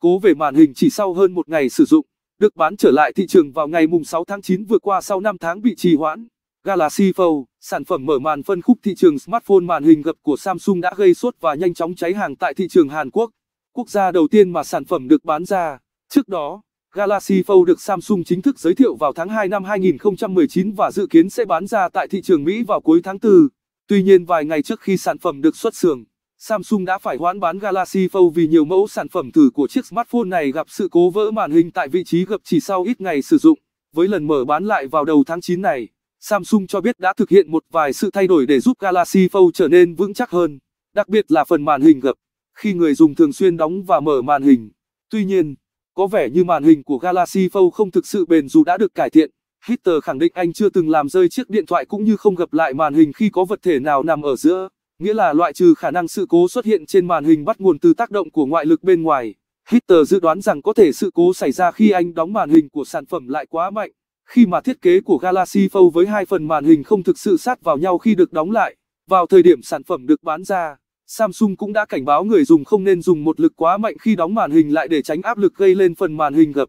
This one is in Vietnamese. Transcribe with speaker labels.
Speaker 1: Cố về màn hình chỉ sau hơn một ngày sử dụng, được bán trở lại thị trường vào ngày mùng 6 tháng 9 vừa qua sau 5 tháng bị trì hoãn. Galaxy Fold, sản phẩm mở màn phân khúc thị trường smartphone màn hình gập của Samsung đã gây sốt và nhanh chóng cháy hàng tại thị trường Hàn Quốc, quốc gia đầu tiên mà sản phẩm được bán ra. Trước đó, Galaxy Fold được Samsung chính thức giới thiệu vào tháng 2 năm 2019 và dự kiến sẽ bán ra tại thị trường Mỹ vào cuối tháng 4. Tuy nhiên vài ngày trước khi sản phẩm được xuất xưởng, Samsung đã phải hoãn bán Galaxy Fold vì nhiều mẫu sản phẩm thử của chiếc smartphone này gặp sự cố vỡ màn hình tại vị trí gập chỉ sau ít ngày sử dụng. Với lần mở bán lại vào đầu tháng 9 này, Samsung cho biết đã thực hiện một vài sự thay đổi để giúp Galaxy Fold trở nên vững chắc hơn, đặc biệt là phần màn hình gập, khi người dùng thường xuyên đóng và mở màn hình. Tuy nhiên, có vẻ như màn hình của Galaxy Fold không thực sự bền dù đã được cải thiện. Hitter khẳng định anh chưa từng làm rơi chiếc điện thoại cũng như không gập lại màn hình khi có vật thể nào nằm ở giữa nghĩa là loại trừ khả năng sự cố xuất hiện trên màn hình bắt nguồn từ tác động của ngoại lực bên ngoài. Hitter dự đoán rằng có thể sự cố xảy ra khi anh đóng màn hình của sản phẩm lại quá mạnh, khi mà thiết kế của Galaxy Fold với hai phần màn hình không thực sự sát vào nhau khi được đóng lại. Vào thời điểm sản phẩm được bán ra, Samsung cũng đã cảnh báo người dùng không nên dùng một lực quá mạnh khi đóng màn hình lại để tránh áp lực gây lên phần màn hình gập.